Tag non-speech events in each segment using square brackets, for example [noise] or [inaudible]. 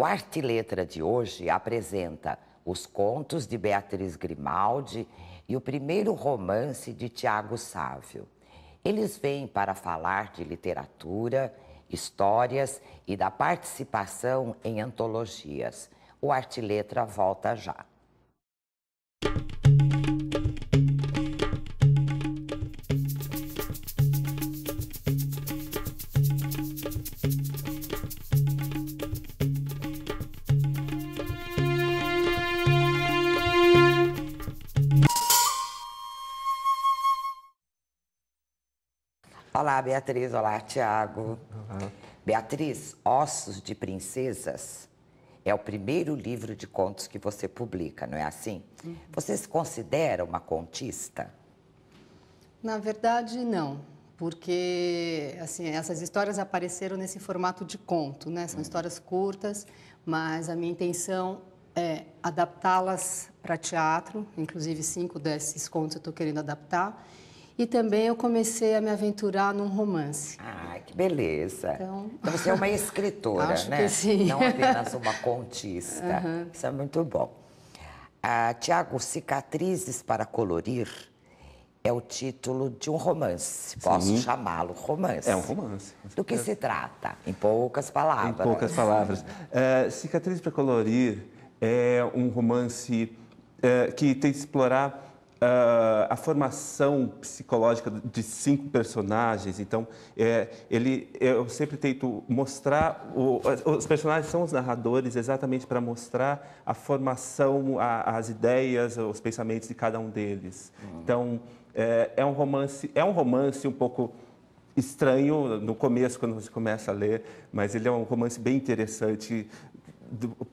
O Arte Letra de hoje apresenta os contos de Beatriz Grimaldi e o primeiro romance de Tiago Sávio. Eles vêm para falar de literatura, histórias e da participação em antologias. O Arte Letra volta já. Olá, Beatriz. Olá, Tiago. Beatriz, Ossos de Princesas é o primeiro livro de contos que você publica, não é assim? Uhum. Você se considera uma contista? Na verdade, não. Porque, assim, essas histórias apareceram nesse formato de conto, né? São uhum. histórias curtas, mas a minha intenção é adaptá-las para teatro. Inclusive, cinco desses contos eu estou querendo adaptar e também eu comecei a me aventurar num romance. Ah, que beleza. Então, então você é uma [laughs] escritora, Acho né? Que sim. Não apenas uma contista. Uhum. Isso é muito bom. Ah, Tiago, Cicatrizes para Colorir é o título de um romance. Posso chamá-lo romance. É um romance. Do que se trata? Em poucas palavras. Em poucas palavras. Uh, Cicatrizes para Colorir é um romance é, que tem que explorar Uh, a formação psicológica de cinco personagens. Então, é, ele, eu sempre tento mostrar. O, os personagens são os narradores exatamente para mostrar a formação, a, as ideias, os pensamentos de cada um deles. Uhum. Então, é, é, um romance, é um romance um pouco estranho no começo quando você começa a ler, mas ele é um romance bem interessante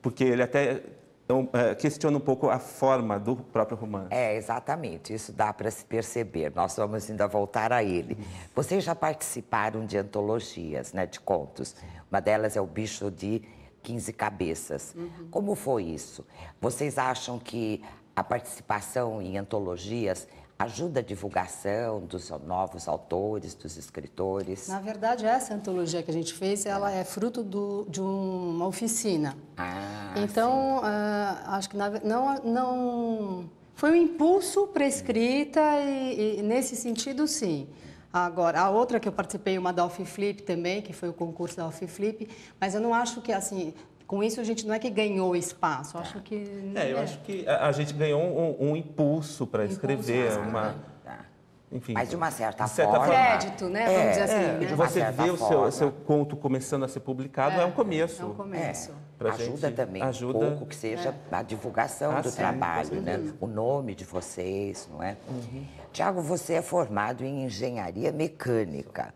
porque ele até então, é, questiona um pouco a forma do próprio romance. É, exatamente. Isso dá para se perceber. Nós vamos ainda voltar a ele. Vocês já participaram de antologias, né, de contos. Uma delas é O Bicho de 15 Cabeças. Uhum. Como foi isso? Vocês acham que a participação em antologias ajuda a divulgação dos novos autores, dos escritores? Na verdade, essa antologia que a gente fez, ela é fruto do, de uma oficina. Ah, então, uh, acho que na, não, não foi um impulso para escrita e, e, nesse sentido, sim. Agora, a outra que eu participei, uma da Flip, também, que foi o concurso da Flip, mas eu não acho que, assim, com isso a gente não é que ganhou espaço, acho tá. que... É, eu é. acho que a, a, gente ganhou um, um impulso para escrever, impulso, ah, uma... Tá. Enfim, Mas de uma certa, de certa forma... Crédito, né? É, Vamos dizer assim. É, né? Você vê o seu, seu, conto começando a ser publicado, é, é um começo. É um começo. É, ajuda gente, também ajuda... um pouco que seja é. a divulgação ah, do sim, trabalho, né? O nome de vocês, não é? Uhum. Tiago, você é formado em engenharia mecânica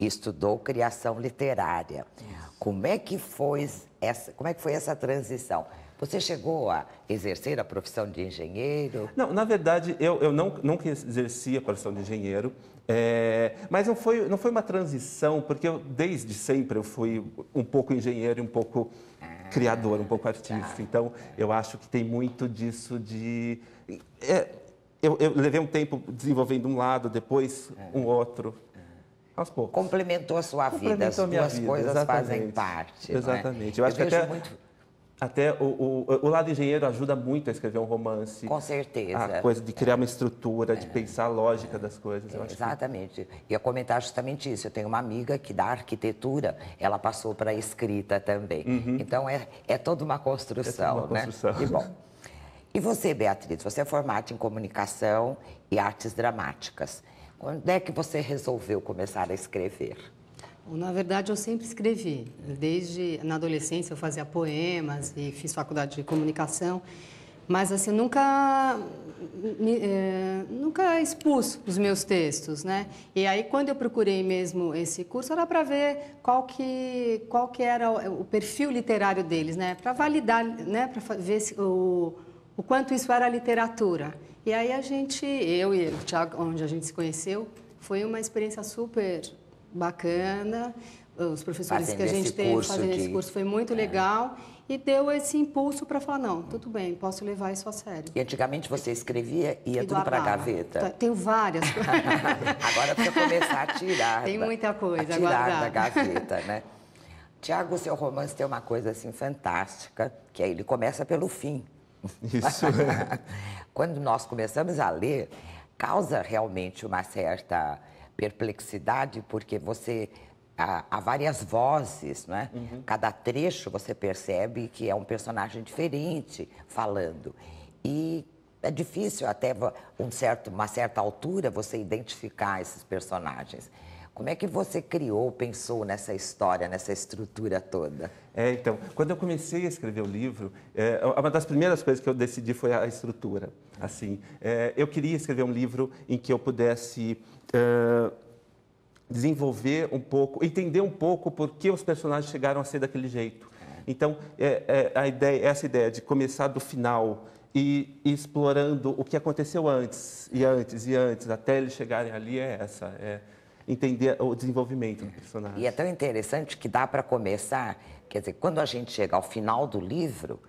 e estudou criação literária. Como é que foi essa, como é que foi essa transição? Você chegou a exercer a profissão de engenheiro? Não, na verdade, eu, eu não, nunca exerci a profissão de engenheiro, é, mas não foi, não foi uma transição, porque eu, desde sempre eu fui um pouco engenheiro e um pouco ah, criador, um pouco ah, artista. Tá. Então, eu acho que tem muito disso de... É, eu, eu, levei um tempo desenvolvendo um lado, depois é. um outro. Aos poucos. Complementou a sua vida, as duas vida, coisas exatamente. fazem parte. Né? Exatamente. É? Eu, acho Eu que até, muito... até o, o, o, lado engenheiro ajuda muito a escrever um romance. Com certeza. A coisa de criar é. uma estrutura, de é. pensar a lógica das coisas. exatamente. Que... Ia comentar justamente isso. Eu tenho uma amiga que da arquitetura, ela passou para a escrita também. Uhum. Então, é, é toda uma é construção, toda uma né? construção. né? e bom... E você, Beatriz, você é formada em comunicação e artes dramáticas. Quando é que você resolveu começar a escrever? Bom, na verdade, eu sempre escrevi. Desde na adolescência eu fazia poemas e fiz faculdade de comunicação, mas assim nunca me, é, nunca expus os meus textos, né? E aí quando eu procurei mesmo esse curso era para ver qual que qual que era o, o perfil literário deles, né? Para validar, né? Para ver se, o o quanto isso era literatura. E aí a gente, eu e o Thiago, onde a gente se conheceu, foi uma experiência super bacana. Os professores fazendo que a gente teve fazendo esse curso foi muito é. legal e deu esse impulso para falar não, tudo bem, posso levar isso a sério. E antigamente você escrevia e ia tudo para gaveta. Tá, tenho várias. [laughs] Agora precisa começar a tirar. Tem muita coisa agora. tirar da gaveta, né? Tiago, seu romance tem uma coisa assim fantástica, que é ele começa pelo fim. [laughs] Isso. É. Quando nós começamos a ler, causa realmente uma certa perplexidade, porque você há, há várias vozes, não é? Uhum. Cada trecho você percebe que é um personagem diferente falando. E é difícil até um certo, uma certa altura você identificar esses personagens. Como é que você criou, pensou nessa história, nessa estrutura toda? É, então, quando eu comecei a escrever o livro, é, uma das primeiras coisas que eu decidi foi a estrutura. Assim, é, eu queria escrever um livro em que eu pudesse é, desenvolver um pouco, entender um pouco por que os personagens chegaram a ser daquele jeito. Então, é, é, a ideia, essa ideia de começar do final e, e, explorando o que aconteceu antes, e antes, e antes, até eles chegarem ali, é essa. É, entender o desenvolvimento do personagem. E é tão interessante que dá para começar, quer dizer, quando a gente chega ao final do livro,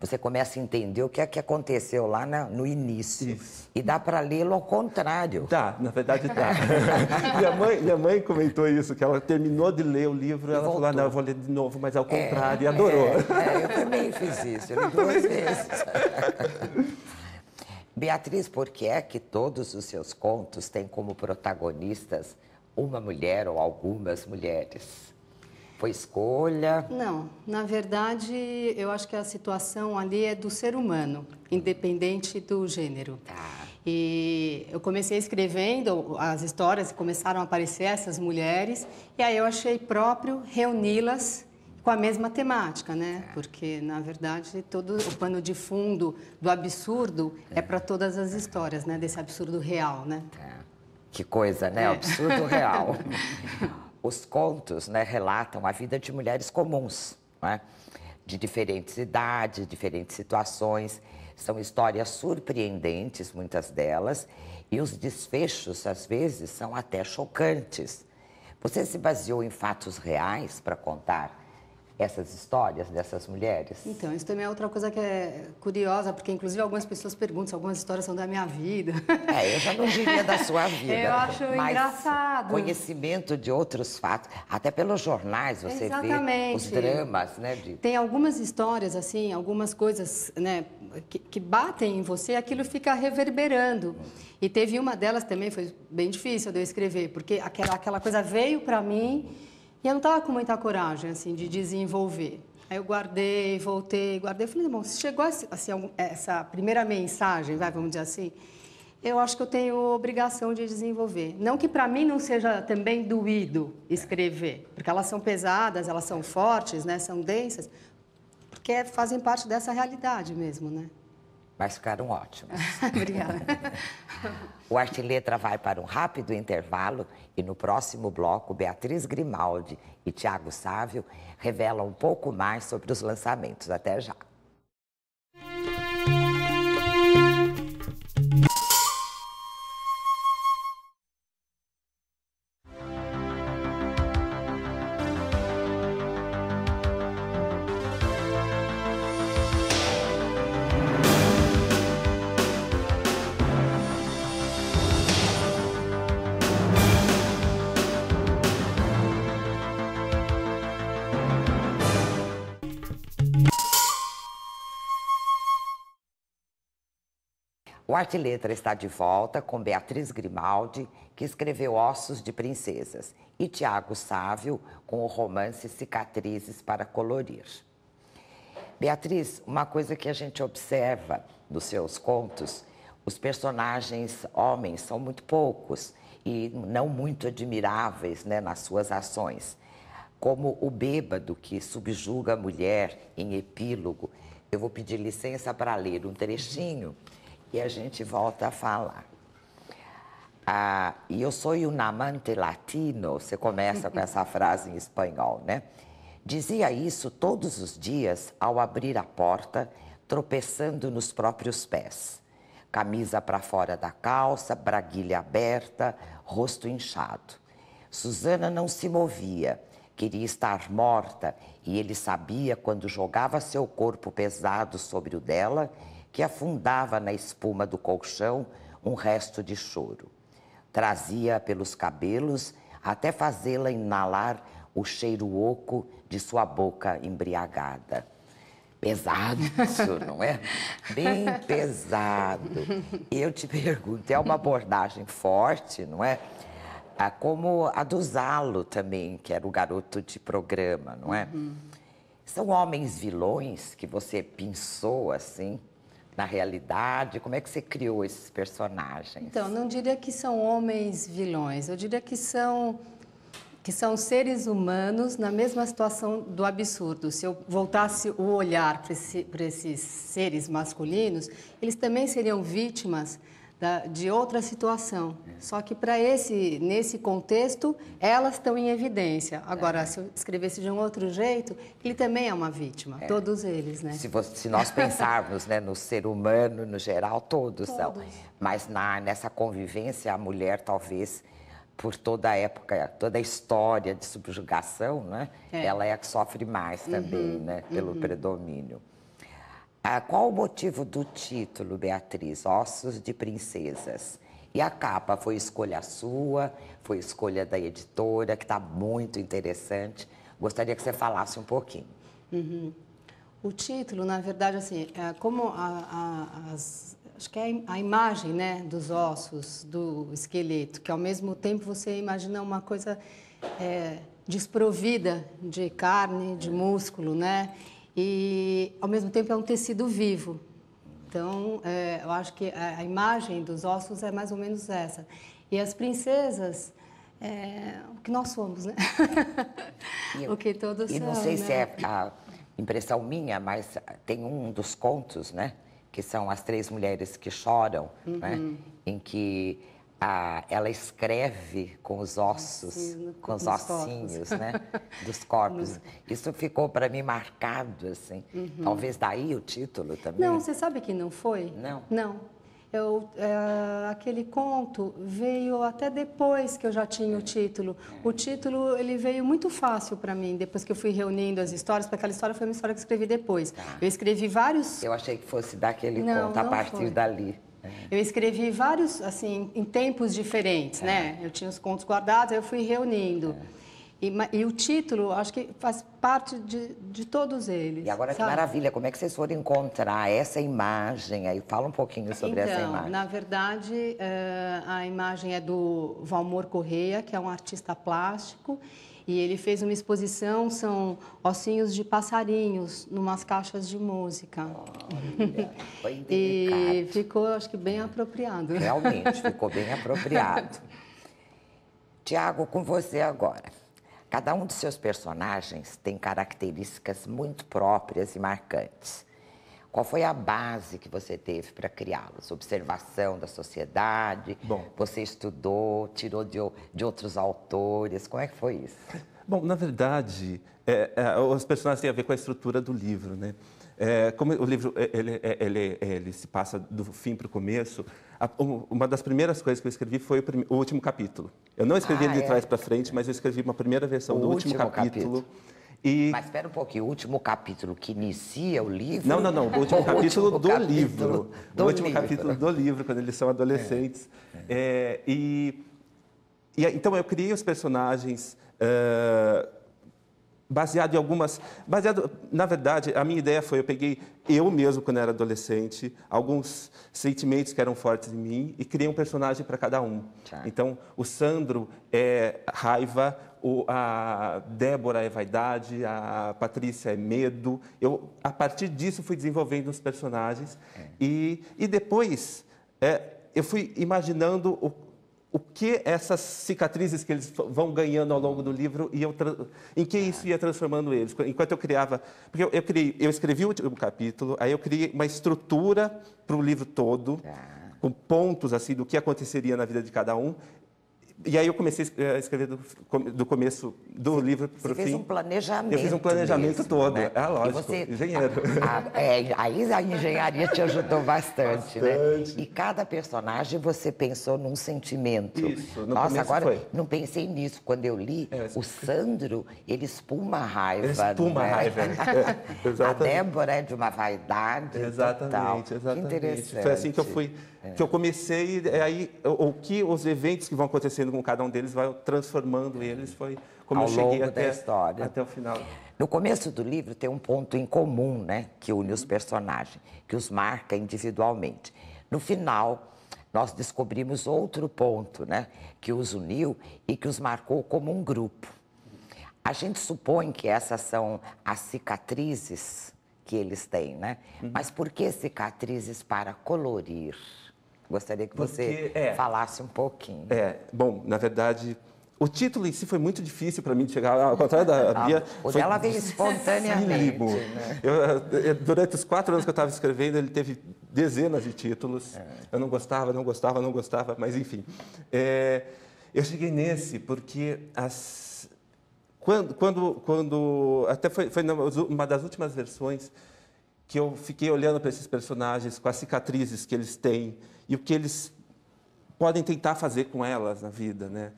você começa a entender o que é que aconteceu lá na, no início. Isso. E dá para lê-lo ao contrário. Tá, na verdade dá. [laughs] minha, mãe, minha mãe comentou isso, que ela terminou de ler o livro, e ela voltou. falou, ah, não, eu vou ler de novo, mas ao é, contrário, e adorou. É, é, eu também fiz isso, eu li [laughs] eu duas também. vezes. [laughs] Beatriz, por que é que todos os seus contos têm como protagonistas uma mulher ou algumas mulheres? Foi escolha? Não, na verdade, eu acho que a situação ali é do ser humano, independente do gênero. Tá. E eu comecei escrevendo as histórias, começaram a aparecer essas mulheres, e aí eu achei próprio reuni-las com a mesma temática, né? Tá. Porque, na verdade, todo o pano de fundo do absurdo é, é para todas as histórias, né? Desse absurdo real, né? Tá. Que coisa, né? É. Absurdo real. [laughs] Os contos né, relatam a vida de mulheres comuns, né? de diferentes idades, diferentes situações. São histórias surpreendentes, muitas delas, e os desfechos, às vezes, são até chocantes. Você se baseou em fatos reais para contar essas histórias dessas mulheres? Então, isso também é outra coisa que é curiosa, porque inclusive algumas pessoas perguntam se algumas histórias são da minha vida. É, eu já não diria da sua [laughs] vida. eu acho engraçado. Conhecimento de outros fatos, até pelos jornais você Exatamente. vê os dramas, né? De... Tem algumas histórias, assim, algumas coisas, né, que, que batem em você, aquilo fica reverberando. E teve uma delas também, foi bem difícil de eu escrever, porque aquela, aquela coisa veio para mim e eu não estava com muita coragem, assim, de desenvolver. Aí eu guardei, voltei, guardei. Falei, bom, se chegou assim, essa primeira mensagem, vai, vamos dizer assim, eu acho que eu tenho obrigação de desenvolver. Não que para mim não seja também doído escrever, porque elas são pesadas, elas são fortes, né, são densas, porque fazem parte dessa realidade mesmo, né? mas ficaram ótimos. [laughs] Obrigada. o Arte Letra vai para um rápido intervalo e no próximo bloco, Beatriz Grimaldi e Tiago Sávio revelam um pouco mais sobre os lançamentos. Até já. O Arte Letra está de volta com Beatriz Grimaldi, que escreveu Ossos de Princesas, e Tiago Sávio com o romance Cicatrizes para Colorir. Beatriz, uma coisa que a gente observa nos seus contos, os personagens homens são muito poucos e não muito admiráveis né, nas suas ações. Como o bêbado que subjuga a mulher em epílogo. Eu vou pedir licença para ler um trechinho e a gente volta a falar. Ah, e eu sou um amante latino, você começa com essa frase em espanhol, né? Dizia isso todos os dias ao abrir a porta, tropeçando nos próprios pés. Camisa para fora da calça, braguilha aberta, rosto inchado. Suzana não se movia, queria estar morta e ele sabia quando jogava seu corpo pesado sobre o dela que afundava na espuma do colchão um resto de choro. Trazia pelos cabelos até fazê-la inalar o cheiro oco de sua boca embriagada. Pesado, isso, [laughs] não é? Bem pesado. Eu te pergunto, é uma abordagem forte, não é? Ah, como a do Zalo também, que era o garoto de programa, não é? Uhum. São homens vilões que você pensou assim, na realidade? Como é que você criou esses personagens? Então, não diria que são homens vilões, eu diria que são que são seres humanos na mesma situação do absurdo. Se eu voltasse o olhar para esse, esses seres masculinos, eles também seriam vítimas da, de outra situação. Só que para esse nesse contexto elas estão em evidência. Agora, é. se eu escrevesse de um outro jeito, ele também é uma vítima. É. Todos eles, né? Se, você, se nós pensarmos, né, no ser humano no geral, todos, todos. são. Mas na nessa convivência a mulher talvez por toda a época, toda a história de subjugação, né? É. Ela é a que sofre mais também, uhum, né? Pelo uhum. predomínio. Ah, qual o motivo do título, Beatriz? Ossos de Princesas. E a capa foi escolha sua, foi escolha da editora, que está muito interessante. Gostaria que você falasse um pouquinho. Uhum. O título, na verdade, assim, é como a, a, as, acho que é a imagem, né, dos ossos, do esqueleto, que ao mesmo tempo você imagina uma coisa é, desprovida de carne, de músculo, né? e, ao mesmo tempo, é um tecido vivo. Então, é, eu acho que a, a, imagem dos ossos é mais ou menos essa. E as princesas, é, o que nós somos, né? [laughs] o que todos e são. E não sei né? se é a impressão minha, mas tem um dos contos, né? Que são as três mulheres que choram, né, uhum. né? Em que ela escreve com os ossos, Sim, com os ossinhos, né, [laughs] dos corpos. Isso ficou para mim marcado, assim. Uhum. Talvez daí o título também. Não, você sabe que não foi? Não. Não. Eu, é, aquele conto veio até depois que eu já tinha o é. título. O é. título ele veio muito fácil para mim depois que eu fui reunindo as histórias. Porque aquela história foi uma história que eu escrevi depois. Tá. Eu escrevi vários. Eu achei que fosse daquele não, conto a partir foi. dali. Eu escrevi vários, assim, em tempos diferentes, né? É. Eu tinha os contos guardados, aí eu fui reunindo. É. E, e, o título, acho que faz parte de, de todos eles. E agora sabe? que maravilha, como é que vocês foram encontrar essa imagem? Aí fala um pouquinho sobre então, essa imagem. Na verdade, eh, a imagem é do Valmor Correia, que é um artista plástico. E ele fez uma exposição, são ossinhos de passarinhos, numas caixas de música. Olha, foi [laughs] e ficou, acho que, bem apropriado. Realmente, [laughs] ficou bem apropriado. Tiago, com você agora. Cada um dos seus personagens tem características muito próprias e marcantes. Qual foi a base que você teve para criá-los? Observação da sociedade? Bom, você estudou, tirou de, de outros autores? Como é que foi isso? Bom, na verdade, é, é, os personagens têm a ver com a estrutura do livro, né? É, como o livro é, ele, é, ele, é, ele, se passa do fim para o começo, a, uma das primeiras coisas que eu escrevi foi o, prim, o último capítulo. Eu não escrevi ah, de trás para frente, mas eu escrevi uma primeira versão o do último, último capítulo. capítulo e... Mas espera um pouquinho, o último capítulo que inicia o livro. Não, não, não. O último [laughs] capítulo do livro. o último capítulo do livro, quando eles são adolescentes. É. É, é e, e, então eu criei os personagens. Uh, baseado em algumas. Baseado, na verdade, a minha ideia foi: eu peguei eu mesmo quando era adolescente, alguns sentimentos que eram fortes em mim e criei um personagem para cada um. Tá. Então, o Sandro é raiva, o, a Débora é vaidade, a Patrícia é medo. Eu, a partir disso, fui desenvolvendo os personagens. É. E, e depois, é, eu fui imaginando o, o que essas cicatrizes que eles vão ganhando ao longo do livro, e eu, em que isso é. ia transformando eles. Enquanto eu criava... Porque eu, eu, criei, eu escrevi o último capítulo, aí eu criei uma estrutura para o livro todo. É com pontos assim do que aconteceria na vida de cada um e aí eu comecei eh, a escrever do, do começo do livro para o fim. fez um planejamento. Eu fiz um né? planejamento mesmo, todo, né? é lógico, você, engenheiro. A, a, é, aí a engenharia te ajudou bastante, [laughs] bastante, né? E cada personagem você pensou num sentimento. Isso, no Nossa, agora foi. não pensei nisso. Quando eu li, é, o Sandro, ele espuma a raiva. Espuma a né? raiva. É, [laughs] a Débora é de uma vaidade. Exatamente, total. exatamente. Interessante. Foi assim que eu fui é. Que eu comecei, é, aí o que os eventos que vão acontecendo com cada um deles vai transformando eles, foi como Ao eu cheguei até, história. até o final. No começo do livro tem um ponto em comum, né, que une os personagens, que os marca individualmente. No final, nós descobrimos outro ponto, né, que os uniu e que os marcou como um grupo. A gente supõe que essas são as cicatrizes que eles têm, né? Uhum. Mas por que cicatrizes para colorir? Gostaria que você Porque, é, falasse um pouquinho. É, bom, na verdade, o título em si foi muito difícil para mim de chegar, ao contrário da Bia. [laughs] Ah, o foi dela veio espontaneamente. Né? Eu, eh, eh, durante os quatro anos que eu estava escrevendo, ele teve dezenas de títulos. É. Eu não gostava, não gostava, não gostava, mas enfim. É, eu cheguei nesse porque as, quando, quando, quando até foi, foi uma das últimas versões que eu fiquei olhando para esses personagens, com as cicatrizes que eles têm e o que eles podem tentar fazer com elas na vida, né?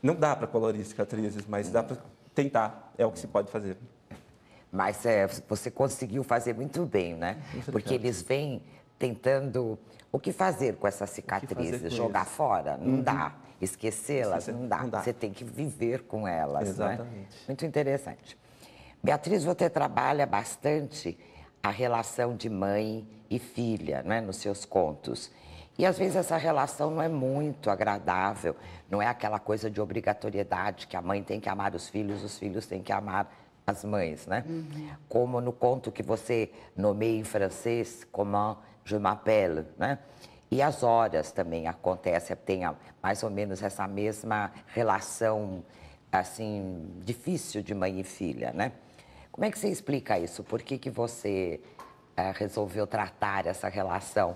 Não dá para colorir cicatrizes, mas dá para tentar, é o que se pode fazer. Mas é, você conseguiu fazer muito bem, né? Porque eles vêm tentando o que fazer com essas cicatrizes? Jogar isso? fora? Não uhum. dá. Esquecê-las? Não, não, dá. Você tem que viver com elas, né? Exatamente. né? Muito interessante. Beatriz, você trabalha bastante a relação de mãe e filha, né, nos seus contos. E às vezes essa relação não é muito agradável, não é aquela coisa de obrigatoriedade que a mãe tem que amar os filhos, os filhos têm que amar as mães, né? Uhum. Como no conto que você nomeia em francês, Comment je m'appelle, né? E as horas também acontece, tem mais ou menos essa mesma relação, assim, difícil de mãe e filha, né? Como é que você explica isso? Por que, que você é, resolveu tratar essa relação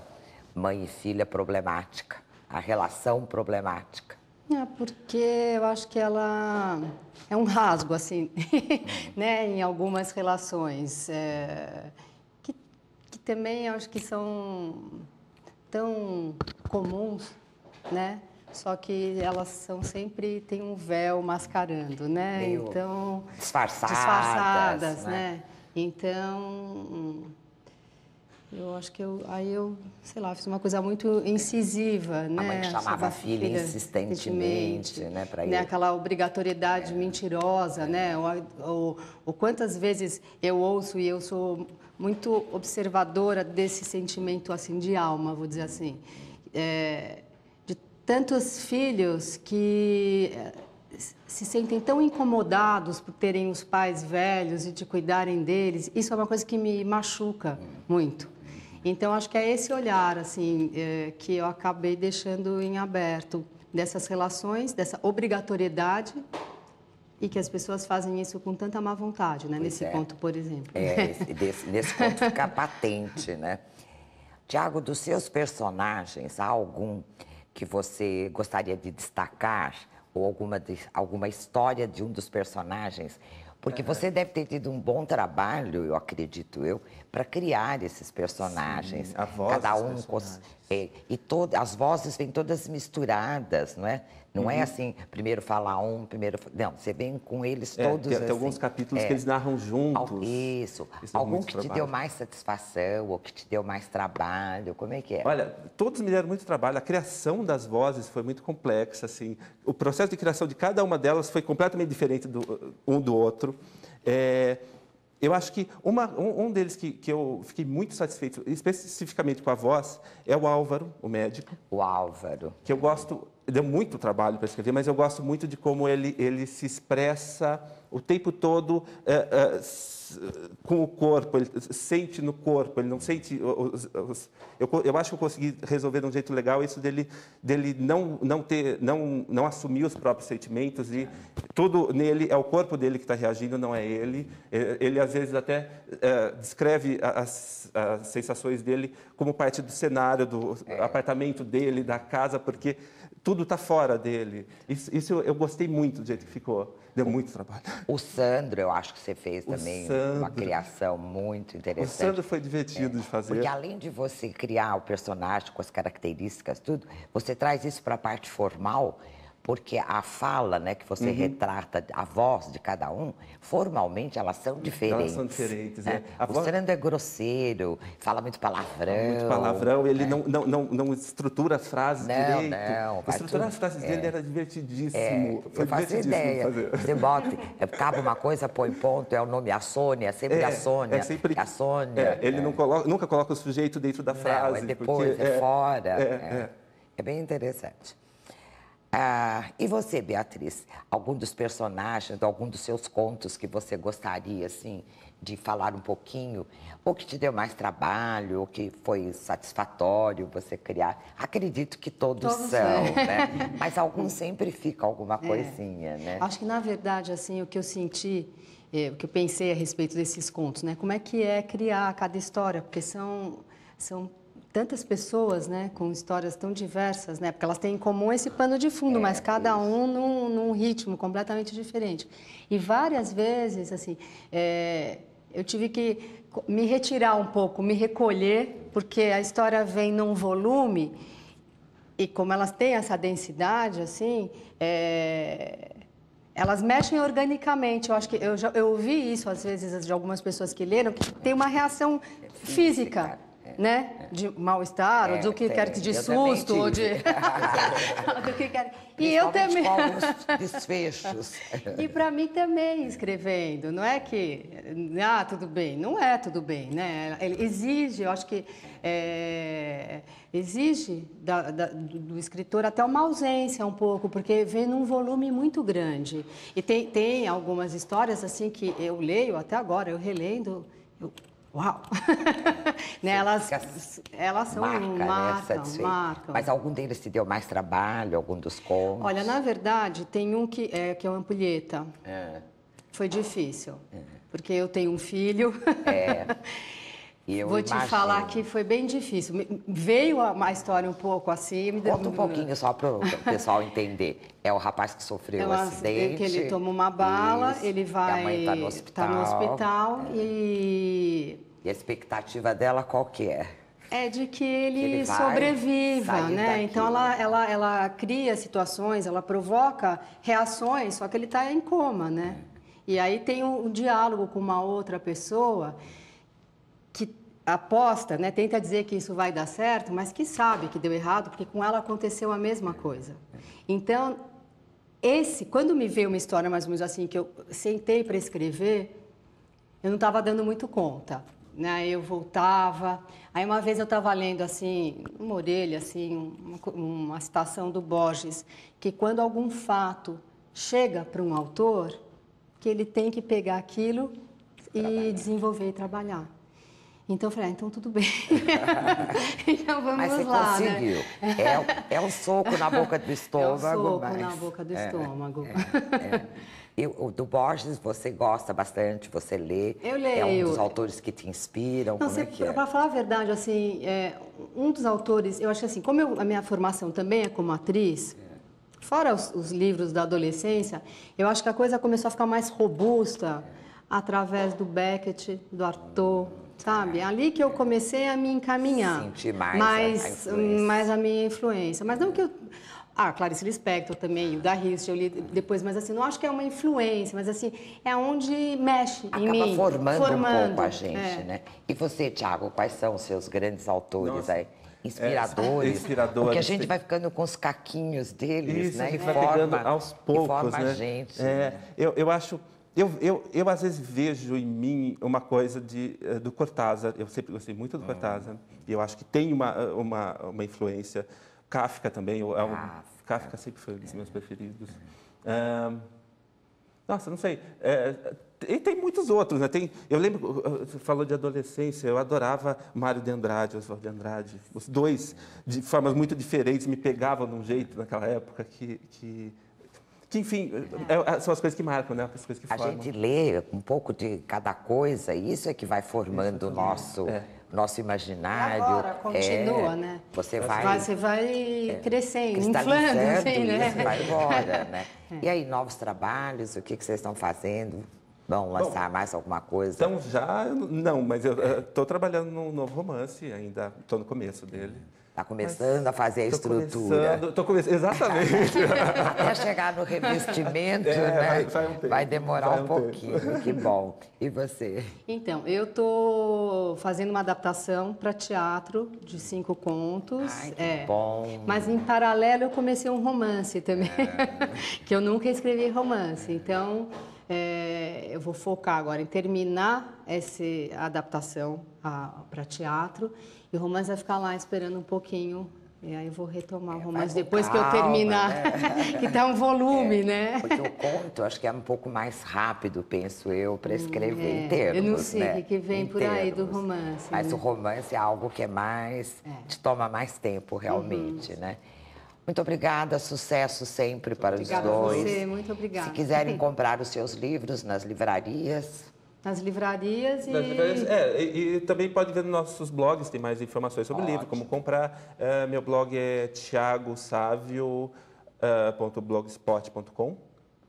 mãe e filha problemática? A relação problemática? É porque eu acho que ela é um rasgo, assim, [laughs] né, em algumas relações. É, que, que também acho que são tão comuns, né? só que elas são sempre tem um véu mascarando, né? Meio então disfarçadas, disfarçadas né? né? Então hum, eu acho que eu aí eu sei lá fiz uma coisa muito incisiva, a né? A mãe chamava, chamava a filha, filha insistentemente, né? Para né? aquela obrigatoriedade é. mentirosa, né? é. né? Ou, ou, ou quantas vezes eu ouço e eu sou muito observadora desse sentimento assim de alma, vou dizer assim. É, tantos filhos que eh, se sentem tão incomodados por terem os pais velhos e de cuidarem deles, isso é uma coisa que me machuca muito. Então, acho que é esse olhar, assim, eh, que eu acabei deixando em aberto dessas relações, dessa obrigatoriedade e que as pessoas fazem isso com tanta má vontade, né? nesse é. ponto, por exemplo. É, esse, nesse ponto fica [laughs] patente, né? Tiago, dos seus personagens, há algum que você gostaria de destacar ou alguma, alguma história de um dos personagens? Porque uhum. você deve ter tido um bom trabalho, eu acredito eu, para criar esses personagens. Sim, a voz Cada um personagens. É, e todas as vozes vêm todas misturadas, não é? Não é uhum. é assim, primeiro fala um, primeiro. Não, você vem com eles é, todos. Tem, assim, tem alguns capítulos é, que eles narram juntos. Isso. Eles Algum que trabalho. te deu mais satisfação ou que te deu mais trabalho? Como é que é? Olha, todos me deram muito trabalho. A criação das vozes foi muito complexa, assim. O processo de criação de cada uma delas foi completamente diferente do, uh, um do outro. É, eu acho que uma, um, um, deles que, que eu fiquei muito satisfeito, especificamente com a voz, é o Álvaro, o médico. O Álvaro. Que eu gosto, deu muito trabalho para escrever, mas eu gosto muito de como ele, ele se expressa o tempo todo é, é, com o corpo, ele sente no corpo, ele não sente. eu, eu acho que eu consegui resolver de um jeito legal isso dele, dele não, não, ter, não, não assumir os próprios sentimentos e tudo nele é o corpo dele que está reagindo, não é ele. Ele às vezes até é, descreve as, as, sensações dele como parte do cenário, do apartamento dele, da casa, porque tudo está fora dele. Isso, isso eu gostei muito do jeito que ficou. Deu o, muito trabalho. O Sandro, eu acho que você fez também Sandro, uma criação muito interessante. O Sandro foi divertido é, de fazer. Porque além de você criar o personagem com as características, tudo, você traz isso para a parte formal porque a fala né, que você uhum. retrata, a voz de cada um, formalmente elas são diferentes. Elas são diferentes, né? É. A o voz... é grosseiro, fala muito palavrão. muito palavrão, ele né? não, não, não, não estrutura as frases não, direito. Não, Estruturar as frases é. dele era divertidíssimo. É, Foi eu fazia ideia. Fazer. Você bota, acaba uma coisa, põe ponto, é o nome, a Sônia, é sempre é, a é Sônia. É sempre a Sônia. É, ele Não coloca, nunca coloca o sujeito dentro da frase. Não, é depois, porque, é, fora. é bem interessante. Ah, e você, Beatriz, algum dos personagens, algum dos seus contos que você gostaria, assim, de falar um pouquinho? Ou que te deu mais trabalho, ou que foi satisfatório você criar? Acredito que todos, todos são, é. né? [laughs] Mas alguns sempre fica alguma é. coisinha, né? Acho que, na verdade, assim, o que eu senti, é, o que eu pensei a respeito desses contos, né? Como é que é criar cada história? Porque são... São tantas pessoas, né, com histórias tão diversas, né, porque elas têm em comum esse pano de fundo, é, mas cada isso. um num, num, ritmo completamente diferente. E várias vezes, assim, é, eu tive que me retirar um pouco, me recolher, porque a história vem num volume e como elas têm essa densidade, assim, é, elas mexem organicamente. Eu acho que eu, já, eu ouvi isso às vezes de algumas pessoas que leram, que tem uma reação é física é. né? É. De mal-estar, é, ou do que tem, quer que de susto, ou de. [laughs] [laughs] do que quer... E eu também. [laughs] desfechos. e para mim também, escrevendo. Não é que. Ah, tudo bem. Não é tudo bem, né? Ele exige, eu acho que. É... exige da, da, do escritor até uma ausência um pouco, porque vem num volume muito grande. E tem, tem algumas histórias assim que eu leio até agora, eu relendo. Eu Uau! [laughs] né? elas, elas são marca, né, marcam, né? marcam. Mas algum deles te deu mais trabalho, algum dos contos? Olha, na verdade, tem um que é, que é uma Ampulheta. É. Foi difícil, é. porque eu tenho um filho. É. [laughs] Vou imagino... te falar que foi bem difícil. Veio a, história um pouco assim. Me Conta um pouquinho só para o pessoal entender. É o rapaz que sofreu é um acidente. Que ele toma uma bala, isso. ele vai. E a mãe está tá no hospital. Tá no hospital é. e. E a expectativa dela qual que é? É de que ele, que ele sobreviva, né? Daqui, então ela, ela, ela cria situações, ela provoca reações, só que ele está em coma, né? É. E aí tem um, um diálogo com uma outra pessoa aposta, né, tenta dizer que isso vai dar certo, mas que sabe que deu errado, porque com ela aconteceu a mesma coisa. Então, esse, quando me veio uma história mais ou menos assim, que eu sentei para escrever, eu não estava dando muito conta. Né? Eu voltava. Aí uma vez eu estava lendo assim, uma orelha, assim, uma, uma citação do Borges, que quando algum fato chega para um autor, que ele tem que pegar aquilo e trabalhar. desenvolver e trabalhar. Então eu falei, ah, então tudo bem. [laughs] então vamos Mas você lá. Né? Conseguiu. Né? É, é um soco na boca do estômago. É um soco mas... na boca do é, estômago. É, é, e, o, do Borges você gosta bastante, você lê. Eu leio. É um dos autores que te inspiram. Não, como é, é? Para falar a verdade, assim, é, um dos autores, eu acho que assim, como eu, a minha formação também é como atriz. Fora os, os, livros da adolescência, eu acho que a coisa começou a ficar mais robusta através do Beckett, do Arthur, sabe? Ali que eu comecei a me encaminhar. Sentir mais, mais a, mais a minha influência. Mas não que eu... Ah, Clarice Lispector também, o da Hirst, eu li depois, mas assim, não acho que é uma influência, mas assim, é onde mexe Acaba em mim. formando, formando um pouco a gente, é. né? E você, Tiago, quais são os seus grandes autores Nossa. aí? É, inspiradores. É, inspiradores. Porque a gente vai ficando com os caquinhos deles, Isso, né? A e vai forma, pegando aos poucos, né? a gente. É, né? Eu, eu acho eu, eu, eu às vezes vejo em mim uma coisa de, eh, do Cortázar, eu sempre gostei muito do ah. Cortázar, e eu acho que tem uma, eh, uma, uma influência. Kafka também, eu, é Kafka. Kafka sempre foi um dos é. meus preferidos. Ah, nossa, não sei. É, e tem muitos outros, né? Tem, eu lembro, você falou de adolescência, eu adorava Mário de Andrade, Oswaldo de Andrade. Os dois, de formas muito diferentes, me pegavam de um jeito naquela época que, que que enfim, é, é, são as coisas que marcam, né? As coisas que a formam. gente lê um pouco de cada coisa e isso é que vai formando o nosso, é. nosso imaginário. E agora, é, continua, é, né? Você vai, você vai é, crescendo, inflando, assim, né? Isso, vai embora, [laughs] né? E aí, novos trabalhos, o que, que vocês estão fazendo? Vão lançar Bom, mais alguma coisa? Então, já não, mas eu estou trabalhando num novo romance ainda, estou no começo dele. Está começando Mas a fazer a estrutura. Estou começando, exatamente. Até [laughs] chegar no revestimento, [laughs] é, né? Vai, vai, um tempo, vai demorar vai um, um pouquinho. Que bom. E você? Então, eu estou fazendo uma adaptação para teatro de cinco contos. Ai, que é. bom. Mas em paralelo eu comecei um romance também, é. [laughs] que eu nunca escrevi romance. Então, é, eu vou focar agora em terminar essa adaptação para teatro e o Romance vai ficar lá esperando um pouquinho. E aí eu vou retomar é, o romance depois calma, que eu terminar, né? [laughs] que dá tá um volume, é, né? Porque o conto, acho que é um pouco mais rápido, penso eu, para escrever é, termos, Eu não sei o né? que vem em por termos. aí do romance. Mas né? o romance é algo que é mais, é. te toma mais tempo, realmente, uhum. né? Muito obrigada, sucesso sempre muito para os dois. A você, muito obrigada. Se quiserem comprar os seus livros nas livrarias, nas livrarias e... Nas livrarias, é, e, e, também pode ver nos nossos blogs, tem mais informações sobre o livro, como comprar. É, meu blog é tiagosavio.blogspot.com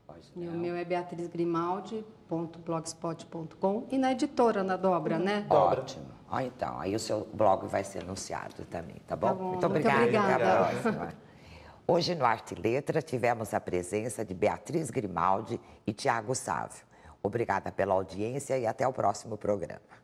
é, E o meu é beatrizgrimaldi.blogspot.com e na editora, na Dobra, né? Dobra. Ótimo. Ó, ah, então, aí o seu blog vai ser anunciado também, tá bom? Tá bom. Muito, obrigada. Muito obrigada. Até a Hoje no Arte Letra tivemos a presença de Beatriz Grimaldi e Tiago Sávio. Obrigada pela audiência e até o próximo programa.